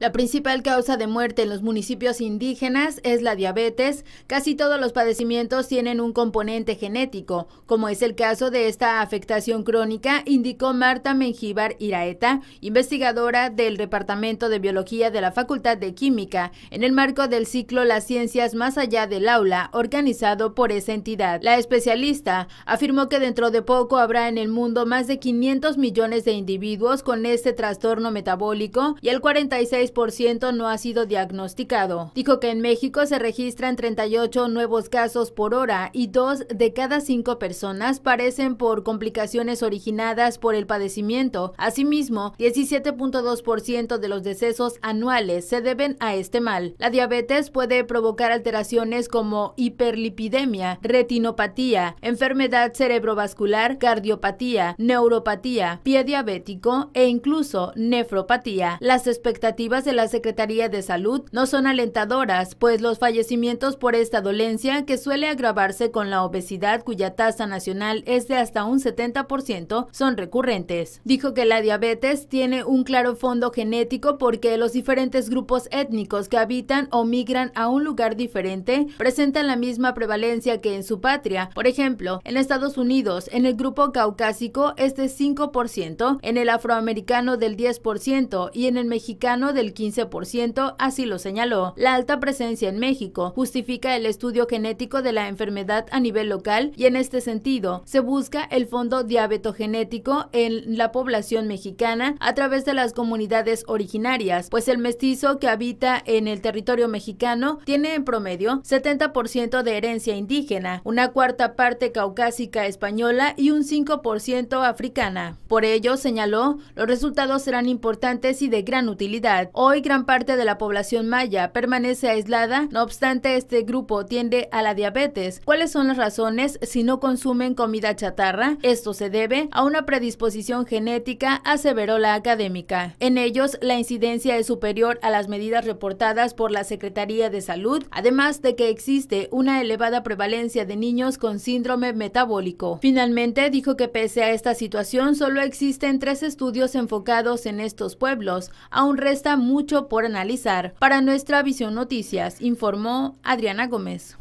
La principal causa de muerte en los municipios indígenas es la diabetes. Casi todos los padecimientos tienen un componente genético, como es el caso de esta afectación crónica, indicó Marta Mengíbar Iraeta, investigadora del Departamento de Biología de la Facultad de Química, en el marco del ciclo Las Ciencias Más Allá del Aula, organizado por esa entidad. La especialista afirmó que dentro de poco habrá en el mundo más de 500 millones de individuos con este trastorno metabólico y el 46 ciento no ha sido diagnosticado. Dijo que en México se registran 38 nuevos casos por hora y dos de cada cinco personas parecen por complicaciones originadas por el padecimiento. Asimismo, 17.2% de los decesos anuales se deben a este mal. La diabetes puede provocar alteraciones como hiperlipidemia, retinopatía, enfermedad cerebrovascular, cardiopatía, neuropatía, pie diabético e incluso nefropatía. Las expectativas de la Secretaría de Salud no son alentadoras, pues los fallecimientos por esta dolencia, que suele agravarse con la obesidad cuya tasa nacional es de hasta un 70%, son recurrentes. Dijo que la diabetes tiene un claro fondo genético porque los diferentes grupos étnicos que habitan o migran a un lugar diferente presentan la misma prevalencia que en su patria. Por ejemplo, en Estados Unidos, en el grupo caucásico es de 5%, en el afroamericano del 10% y en el mexicano del 15%, así lo señaló. La alta presencia en México justifica el estudio genético de la enfermedad a nivel local y en este sentido se busca el fondo diabetogenético en la población mexicana a través de las comunidades originarias, pues el mestizo que habita en el territorio mexicano tiene en promedio 70% de herencia indígena, una cuarta parte caucásica española y un 5% africana. Por ello, señaló, los resultados serán importantes y de gran utilidad. Hoy gran parte de la población maya permanece aislada, no obstante este grupo tiende a la diabetes. ¿Cuáles son las razones si no consumen comida chatarra? Esto se debe a una predisposición genética, aseveró la académica. En ellos, la incidencia es superior a las medidas reportadas por la Secretaría de Salud, además de que existe una elevada prevalencia de niños con síndrome metabólico. Finalmente, dijo que pese a esta situación, solo existen tres estudios enfocados en estos pueblos. Aún resta mucho por analizar. Para nuestra Visión Noticias, informó Adriana Gómez.